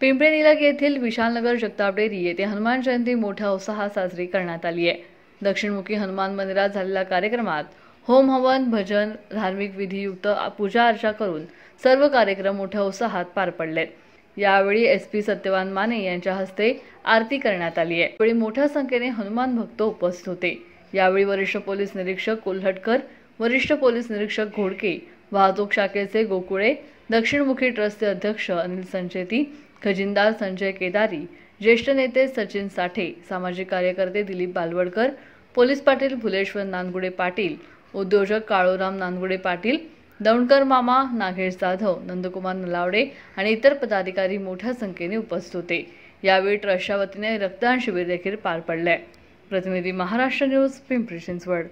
पिंपरी निलक येथील विशालनगर जगतापडेरी येथे हनुमान जयंती मोठ्या उत्साहात साजरी करण्यात आली आहे दक्षिणमुखी हनुमान मंदिरात झालेल्या कार्यक्रमात होम हवन भजन धार्मिक विधीयुक्त पूजा अर्चा करून सर्व कार्यक्रम मोठ्या उत्साहात पार पडलेत यावेळी एस पी सत्यवान माने यांच्या हस्ते आरती करण्यात आली आहे वेळी मोठ्या संख्येने हनुमान भक्त उपस्थित होते यावेळी वरिष्ठ पोलीस निरीक्षक कोल्हटकर वरिष्ठ पोलीस निरीक्षक घोडके वाहतूक शाखेचे गोकुळे दक्षिणमुखी ट्रस्टचे अध्यक्ष अनिल संचेती खजिनदार संजय केदारी ज्येष्ठ नेते सचिन साठे सामाजिक कार्यकर्ते दिलीप बालवडकर पोलीस पाटील भुलेश्वर नानगुडे पाटील उद्योजक काळोराम नानगुडे पाटील दौंडकर मामा नागेश जाधव नंदकुमार नलावडे आणि इतर पदाधिकारी मोठ्या संख्येने उपस्थित होते यावेळी ट्रस्टच्या वतीने रक्तदान शिबिर देखील पार पडले प्रतिनिधी महाराष्ट्र न्यूज पिंपरी चिंचवड